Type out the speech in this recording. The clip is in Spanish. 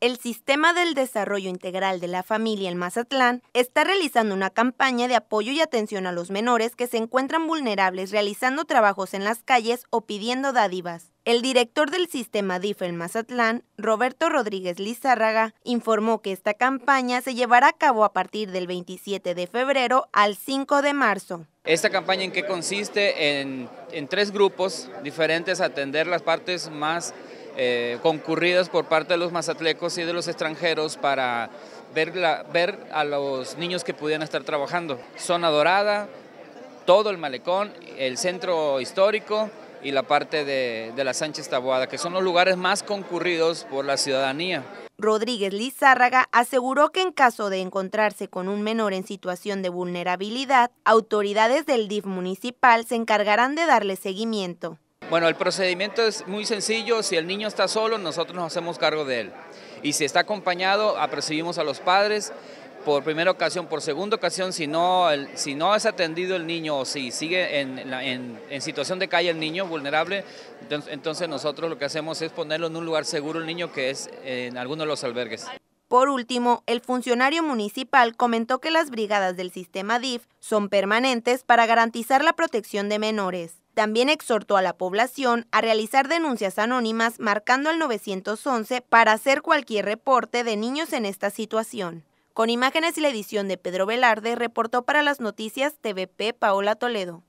el Sistema del Desarrollo Integral de la Familia en Mazatlán está realizando una campaña de apoyo y atención a los menores que se encuentran vulnerables realizando trabajos en las calles o pidiendo dádivas. El director del sistema DIF e en Mazatlán, Roberto Rodríguez Lizárraga, informó que esta campaña se llevará a cabo a partir del 27 de febrero al 5 de marzo. Esta campaña en qué consiste en, en tres grupos diferentes, atender las partes más eh, concurridas por parte de los mazatlecos y de los extranjeros para ver, ver a los niños que pudieran estar trabajando. Zona Dorada, todo el malecón, el centro histórico y la parte de, de la Sánchez Taboada, que son los lugares más concurridos por la ciudadanía. Rodríguez Lizárraga aseguró que en caso de encontrarse con un menor en situación de vulnerabilidad, autoridades del DIF municipal se encargarán de darle seguimiento. Bueno, el procedimiento es muy sencillo, si el niño está solo, nosotros nos hacemos cargo de él. Y si está acompañado, apercibimos a los padres por primera ocasión, por segunda ocasión, si no, si no es atendido el niño o si sigue en, en, situación de calle el niño vulnerable, entonces nosotros lo que hacemos es ponerlo en un lugar seguro el niño que es en alguno de los albergues. Por último, el funcionario municipal comentó que las brigadas del sistema DIF son permanentes para garantizar la protección de menores. También exhortó a la población a realizar denuncias anónimas marcando al 911 para hacer cualquier reporte de niños en esta situación. Con imágenes y la edición de Pedro Velarde, reportó para las noticias TVP Paola Toledo.